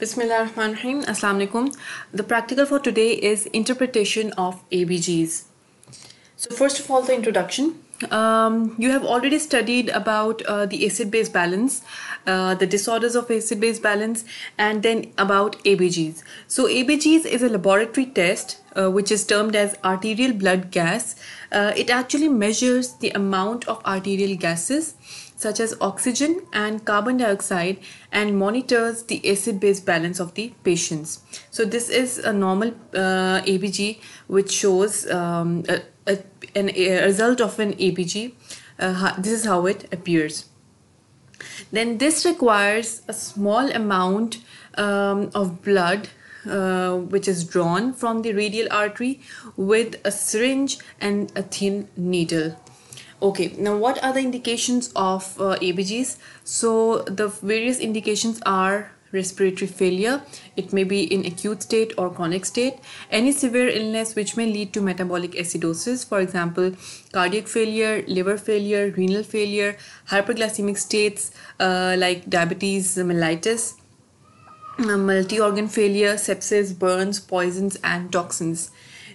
Bismillahirrahmanirrahim. Assalamu alaikum. The practical for today is interpretation of ABGs. So first of all, the introduction. Um, you have already studied about uh, the acid-base balance, uh, the disorders of acid-base balance, and then about ABGs. So ABGs is a laboratory test uh, which is termed as arterial blood gas. Uh, it actually measures the amount of arterial gases such as oxygen and carbon dioxide and monitors the acid-base balance of the patients. So this is a normal uh, ABG which shows um, a, a, an, a result of an ABG. Uh, this is how it appears. Then this requires a small amount um, of blood uh, which is drawn from the radial artery with a syringe and a thin needle. Okay, now what are the indications of uh, ABGs? So the various indications are respiratory failure, it may be in acute state or chronic state, any severe illness which may lead to metabolic acidosis, for example, cardiac failure, liver failure, renal failure, hyperglycemic states uh, like diabetes mellitus, uh, multi-organ failure, sepsis, burns, poisons and toxins.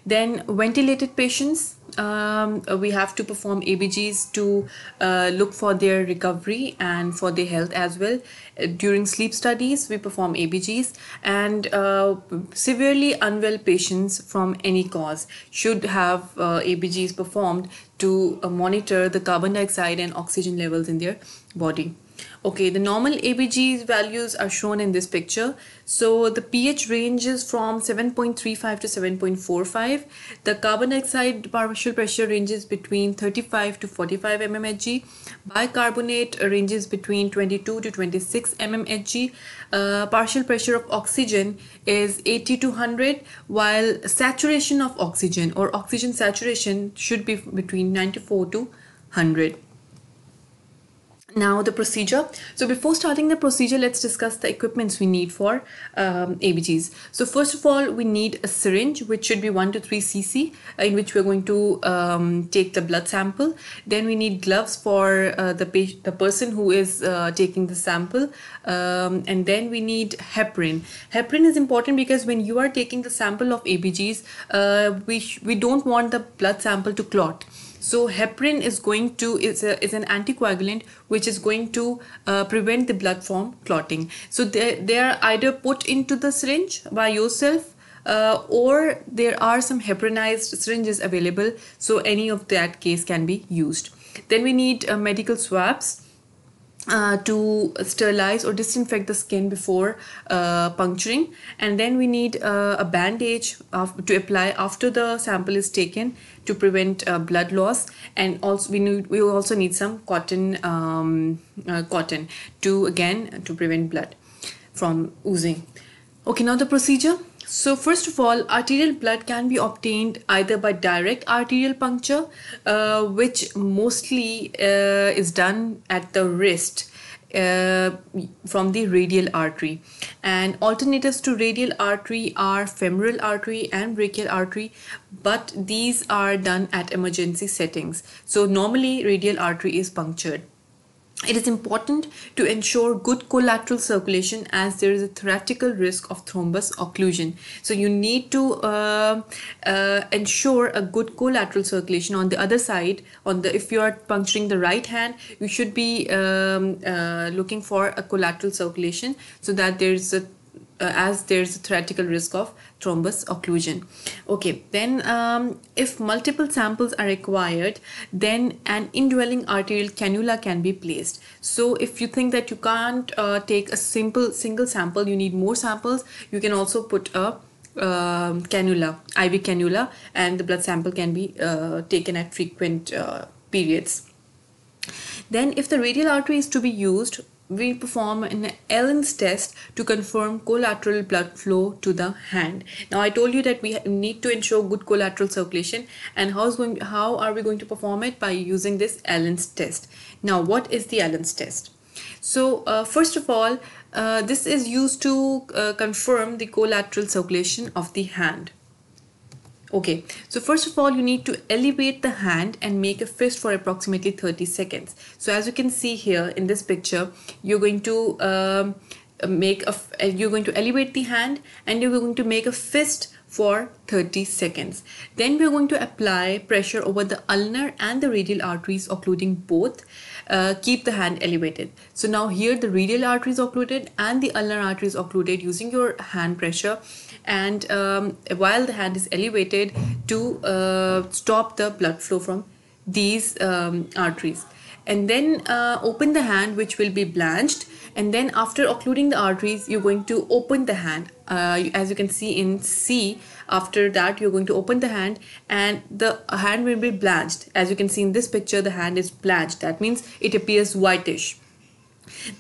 Then ventilated patients um, uh, we have to perform ABGs to uh, look for their recovery and for their health as well. During sleep studies, we perform ABGs and uh, severely unwell patients from any cause should have uh, ABGs performed to uh, monitor the carbon dioxide and oxygen levels in their body. Okay, the normal ABG values are shown in this picture. So the pH ranges from 7.35 to 7.45. The carbon dioxide partial pressure ranges between 35 to 45 mmHg. Bicarbonate ranges between 22 to 26 6 mmHg. Uh, partial pressure of oxygen is 80 to 100 while saturation of oxygen or oxygen saturation should be between 94 to 100 now the procedure so before starting the procedure let's discuss the equipments we need for um, abgs so first of all we need a syringe which should be 1 to 3 cc uh, in which we're going to um, take the blood sample then we need gloves for uh, the patient, the person who is uh, taking the sample um, and then we need heparin heparin is important because when you are taking the sample of abgs uh, we we don't want the blood sample to clot so heparin is going to is, a, is an anticoagulant which is going to uh, prevent the blood from clotting. So they, they are either put into the syringe by yourself uh, or there are some heparinized syringes available so any of that case can be used. Then we need uh, medical swabs uh, to sterilize or disinfect the skin before uh, puncturing and then we need uh, a bandage to apply after the sample is taken to prevent uh, blood loss and also we need we also need some cotton um, uh, cotton to again to prevent blood from oozing okay now the procedure so first of all, arterial blood can be obtained either by direct arterial puncture, uh, which mostly uh, is done at the wrist uh, from the radial artery. And alternatives to radial artery are femoral artery and brachial artery, but these are done at emergency settings. So normally radial artery is punctured. It is important to ensure good collateral circulation as there is a theoretical risk of thrombus occlusion. So you need to uh, uh, ensure a good collateral circulation on the other side. On the if you are puncturing the right hand, you should be um, uh, looking for a collateral circulation so that there is a uh, as there's a theoretical risk of thrombus occlusion okay then um, if multiple samples are required then an indwelling arterial cannula can be placed so if you think that you can't uh, take a simple single sample you need more samples you can also put a uh, cannula iv cannula and the blood sample can be uh, taken at frequent uh, periods then if the radial artery is to be used we perform an Allen's test to confirm collateral blood flow to the hand. Now I told you that we need to ensure good collateral circulation and how's going, how are we going to perform it by using this Allen's test. Now what is the Allen's test? So uh, first of all, uh, this is used to uh, confirm the collateral circulation of the hand. Okay, so first of all, you need to elevate the hand and make a fist for approximately 30 seconds. So as you can see here in this picture, you're going to um, make a, uh, you're going to elevate the hand and you're going to make a fist for 30 seconds. Then we're going to apply pressure over the ulnar and the radial arteries occluding both. Uh, keep the hand elevated. So now here the radial artery is occluded and the ulnar artery is occluded using your hand pressure and um, while the hand is elevated to uh, stop the blood flow from these um, arteries. And then uh, open the hand which will be blanched and then after occluding the arteries you're going to open the hand uh, as you can see in C after that you're going to open the hand and the hand will be blanched as you can see in this picture the hand is blanched that means it appears whitish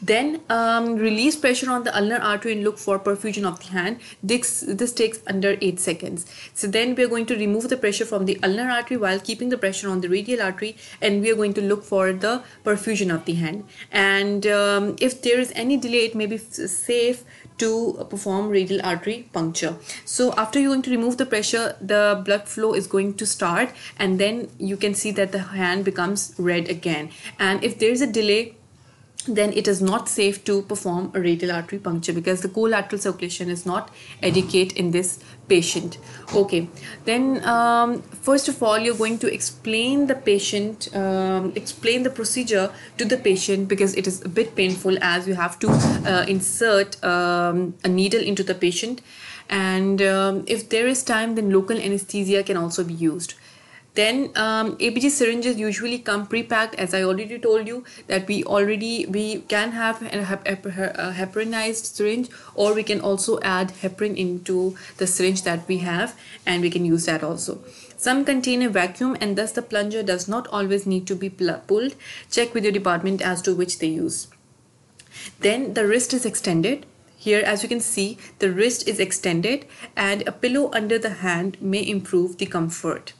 then um, release pressure on the ulnar artery and look for perfusion of the hand. This, this takes under 8 seconds. So then we are going to remove the pressure from the ulnar artery while keeping the pressure on the radial artery and we are going to look for the perfusion of the hand. And um, if there is any delay it may be safe to perform radial artery puncture. So after you're going to remove the pressure the blood flow is going to start and then you can see that the hand becomes red again. And if there is a delay then it is not safe to perform a radial artery puncture because the collateral circulation is not adequate in this patient okay then um, first of all you're going to explain the patient um, explain the procedure to the patient because it is a bit painful as you have to uh, insert um, a needle into the patient and um, if there is time then local anesthesia can also be used then um, ABG syringes usually come pre-packed as I already told you that we already we can have a, a uh, heparinized syringe or we can also add heparin into the syringe that we have and we can use that also. Some contain a vacuum and thus the plunger does not always need to be pulled. Check with your department as to which they use. Then the wrist is extended. Here as you can see the wrist is extended and a pillow under the hand may improve the comfort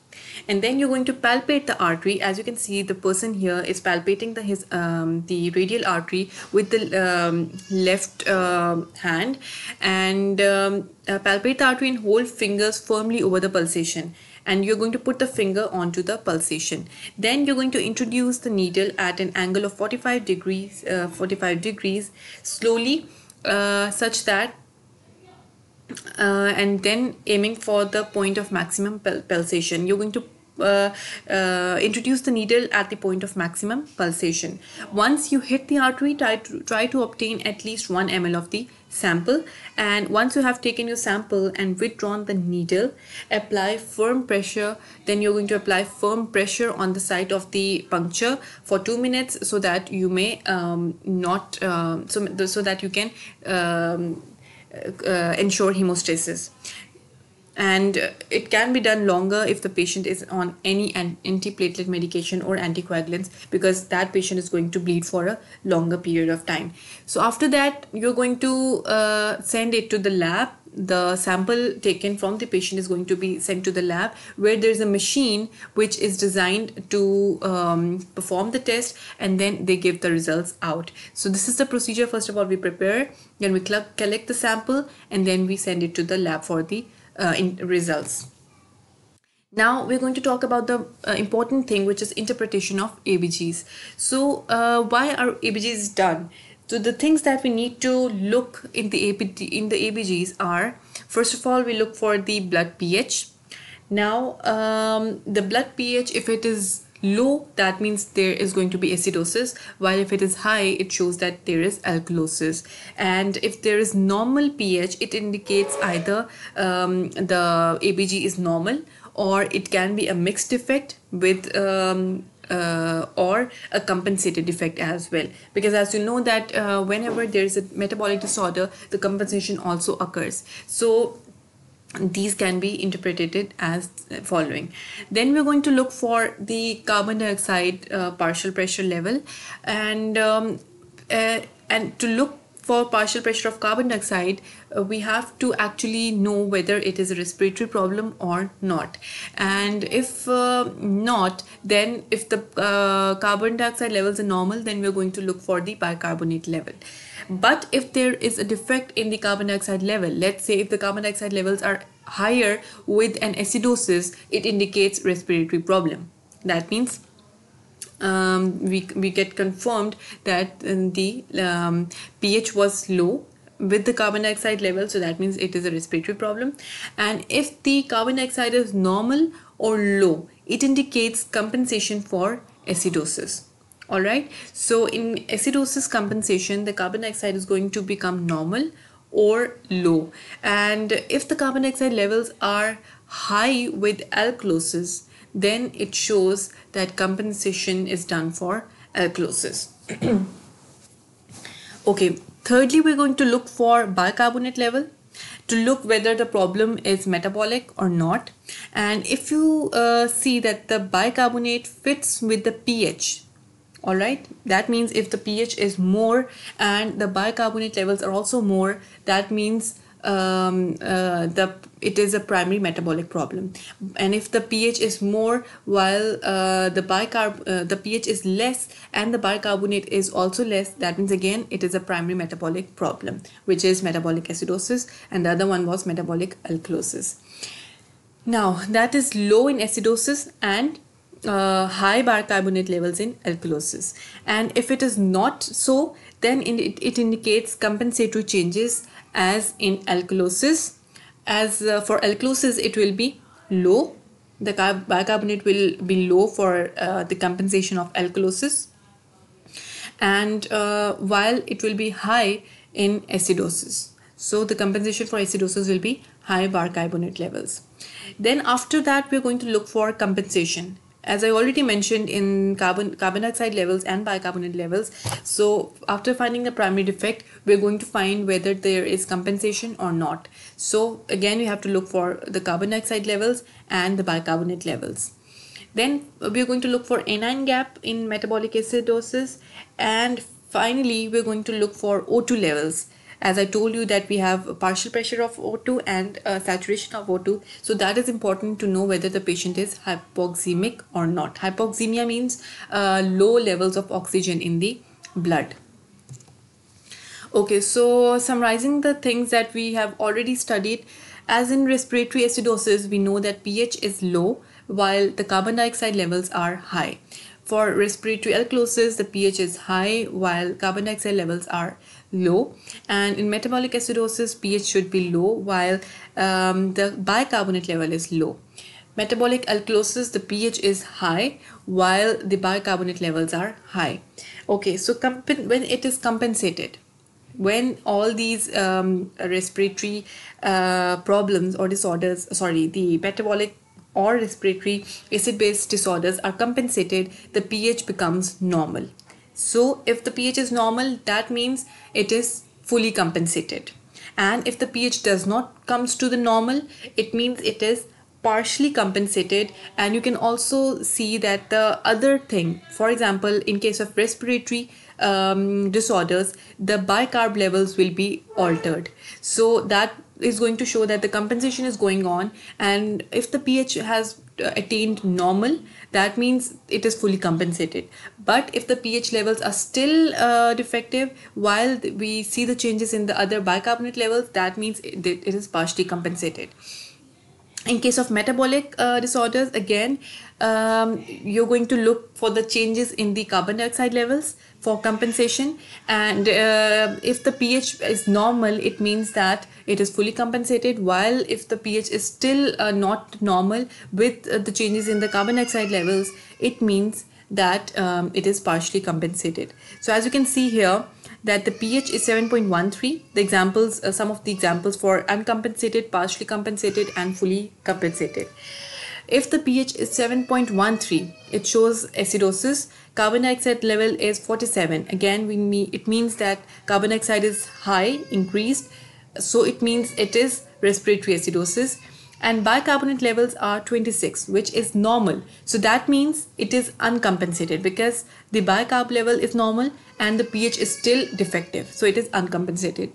and then you're going to palpate the artery as you can see the person here is palpating the his um, the radial artery with the um, left uh, hand and um, uh, palpate the artery and hold fingers firmly over the pulsation and you're going to put the finger onto the pulsation then you're going to introduce the needle at an angle of 45 degrees uh, 45 degrees slowly uh, such that uh, and then aiming for the point of maximum pul pulsation you're going to uh, uh, introduce the needle at the point of maximum pulsation. Once you hit the artery, try to, try to obtain at least 1 ml of the sample. And once you have taken your sample and withdrawn the needle, apply firm pressure. Then you're going to apply firm pressure on the site of the puncture for 2 minutes so that you may um, not, um, so, so that you can um, uh, ensure hemostasis and uh, it can be done longer if the patient is on any antiplatelet medication or anticoagulants because that patient is going to bleed for a longer period of time so after that you're going to uh, send it to the lab the sample taken from the patient is going to be sent to the lab where there's a machine which is designed to um, perform the test and then they give the results out. So this is the procedure. First of all, we prepare, then we collect the sample and then we send it to the lab for the uh, results. Now we're going to talk about the uh, important thing which is interpretation of ABGs. So uh, why are ABGs done? So the things that we need to look in the APT, in the ABGs are first of all we look for the blood pH. Now um, the blood pH if it is low that means there is going to be acidosis while if it is high it shows that there is alkalosis and if there is normal pH it indicates either um, the ABG is normal or it can be a mixed effect with um, uh, or a compensated effect as well because as you know that uh, whenever there is a metabolic disorder the compensation also occurs so these can be interpreted as following then we're going to look for the carbon dioxide uh, partial pressure level and um, uh, and to look for partial pressure of carbon dioxide, uh, we have to actually know whether it is a respiratory problem or not. And if uh, not, then if the uh, carbon dioxide levels are normal, then we're going to look for the bicarbonate level. But if there is a defect in the carbon dioxide level, let's say if the carbon dioxide levels are higher with an acidosis, it indicates respiratory problem. That means um, we, we get confirmed that uh, the um, pH was low with the carbon dioxide level so that means it is a respiratory problem and if the carbon dioxide is normal or low it indicates compensation for acidosis all right so in acidosis compensation the carbon dioxide is going to become normal or low and if the carbon dioxide levels are high with alkalosis then it shows that compensation is done for alkalosis. okay, thirdly, we're going to look for bicarbonate level to look whether the problem is metabolic or not. And if you uh, see that the bicarbonate fits with the pH, all right, that means if the pH is more and the bicarbonate levels are also more, that means um, uh, the it is a primary metabolic problem and if the ph is more while uh, the bicarb uh, the ph is less and the bicarbonate is also less that means again it is a primary metabolic problem which is metabolic acidosis and the other one was metabolic alkalosis now that is low in acidosis and uh, high bicarbonate levels in alkalosis and if it is not so then it, it indicates compensatory changes as in alkalosis as uh, for alkalosis it will be low the bicarbonate will be low for uh, the compensation of alkalosis and uh, while it will be high in acidosis so the compensation for acidosis will be high bicarbonate levels then after that we're going to look for compensation as I already mentioned in carbon carbon dioxide levels and bicarbonate levels. So after finding the primary defect, we're going to find whether there is compensation or not. So again, we have to look for the carbon dioxide levels and the bicarbonate levels. Then we're going to look for anion gap in metabolic acidosis and finally we're going to look for O2 levels as I told you that we have partial pressure of O2 and saturation of O2 so that is important to know whether the patient is hypoxemic or not hypoxemia means uh, low levels of oxygen in the blood okay so summarizing the things that we have already studied as in respiratory acidosis we know that pH is low while the carbon dioxide levels are high for respiratory alkalosis, the pH is high while carbon dioxide levels are low and in metabolic acidosis pH should be low while um, the bicarbonate level is low. Metabolic alkalosis the pH is high while the bicarbonate levels are high. Okay so when it is compensated when all these um, respiratory uh, problems or disorders sorry the metabolic or respiratory acid based disorders are compensated the pH becomes normal. So if the pH is normal, that means it is fully compensated. And if the pH does not comes to the normal, it means it is partially compensated and you can also see that the other thing for example in case of respiratory um, disorders the bicarb levels will be altered so that is going to show that the compensation is going on and if the ph has uh, attained normal that means it is fully compensated. But if the pH levels are still uh, defective while we see the changes in the other bicarbonate levels, that means it, it is partially compensated in case of metabolic uh, disorders again um, you're going to look for the changes in the carbon dioxide levels for compensation and uh, if the ph is normal it means that it is fully compensated while if the ph is still uh, not normal with uh, the changes in the carbon dioxide levels it means that um, it is partially compensated so as you can see here that the pH is 7.13. The examples, uh, some of the examples for uncompensated, partially compensated and fully compensated. If the pH is 7.13, it shows acidosis. Carbon dioxide level is 47. Again, we mean, it means that carbon dioxide is high, increased. So it means it is respiratory acidosis and bicarbonate levels are 26 which is normal so that means it is uncompensated because the bicarb level is normal and the pH is still defective so it is uncompensated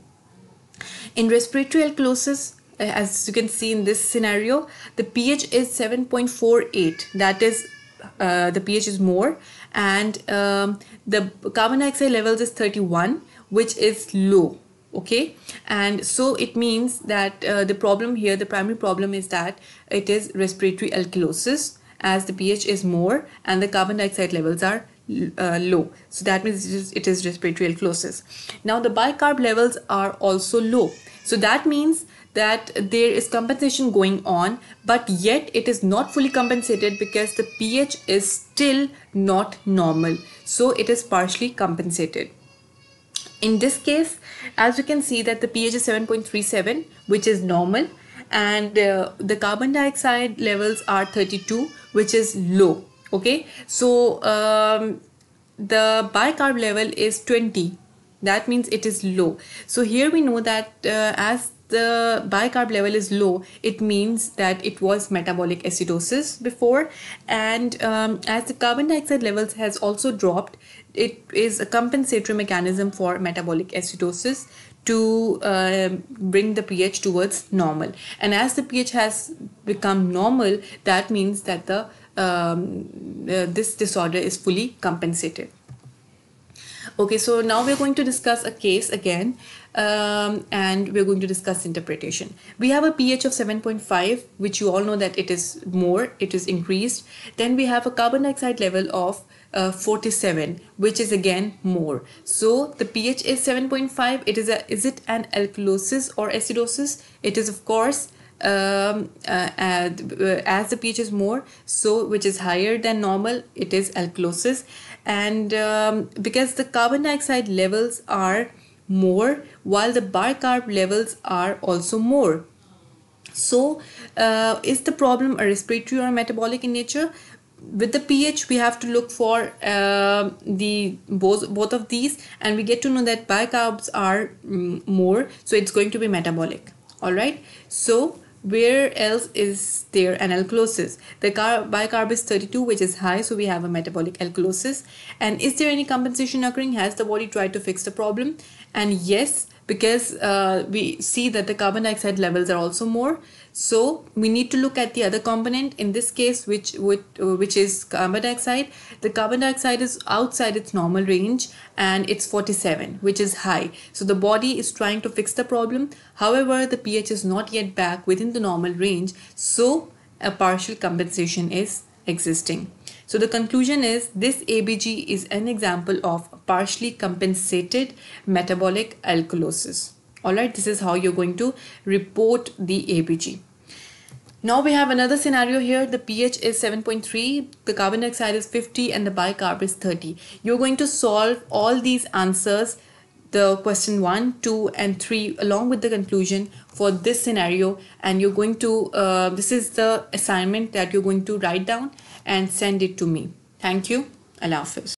in respiratory alkalosis eh, as you can see in this scenario the pH is 7.48 that is uh, the pH is more and um, the carbon dioxide levels is 31 which is low okay and so it means that uh, the problem here the primary problem is that it is respiratory alkalosis as the pH is more and the carbon dioxide levels are uh, low so that means it is, it is respiratory alkalosis now the bicarb levels are also low so that means that there is compensation going on but yet it is not fully compensated because the pH is still not normal so it is partially compensated in this case, as you can see that the pH is 7.37, which is normal, and uh, the carbon dioxide levels are 32, which is low. Okay, so um, the bicarb level is 20. That means it is low. So here we know that uh, as the bicarb level is low, it means that it was metabolic acidosis before. And um, as the carbon dioxide levels has also dropped, it is a compensatory mechanism for metabolic acidosis to uh, bring the pH towards normal. And as the pH has become normal, that means that the um, uh, this disorder is fully compensated. Okay, so now we're going to discuss a case again um, and we're going to discuss interpretation. We have a pH of 7.5, which you all know that it is more, it is increased. Then we have a carbon dioxide level of uh, 47 which is again more so the ph is 7.5 it is a is it an alkalosis or acidosis it is of course um, uh, as, uh, as the pH is more so which is higher than normal it is alkalosis and um, because the carbon dioxide levels are more while the bicarb levels are also more so uh, is the problem a respiratory or metabolic in nature with the pH we have to look for uh, the both both of these and we get to know that bicarbs are mm, more so it's going to be metabolic all right so where else is there an alkalosis the car bicarb is 32 which is high so we have a metabolic alkalosis and is there any compensation occurring has the body tried to fix the problem and yes because uh, we see that the carbon dioxide levels are also more so we need to look at the other component in this case which would, uh, which is carbon dioxide. The carbon dioxide is outside its normal range and it's 47 which is high. So the body is trying to fix the problem. However, the pH is not yet back within the normal range. So a partial compensation is existing. So the conclusion is this ABG is an example of partially compensated metabolic alkalosis. Alright, this is how you're going to report the ABG. Now we have another scenario here. The pH is 7.3, the carbon dioxide is 50 and the bicarb is 30. You're going to solve all these answers the question 1 2 and 3 along with the conclusion for this scenario and you're going to uh, this is the assignment that you're going to write down and send it to me thank you allah hafiz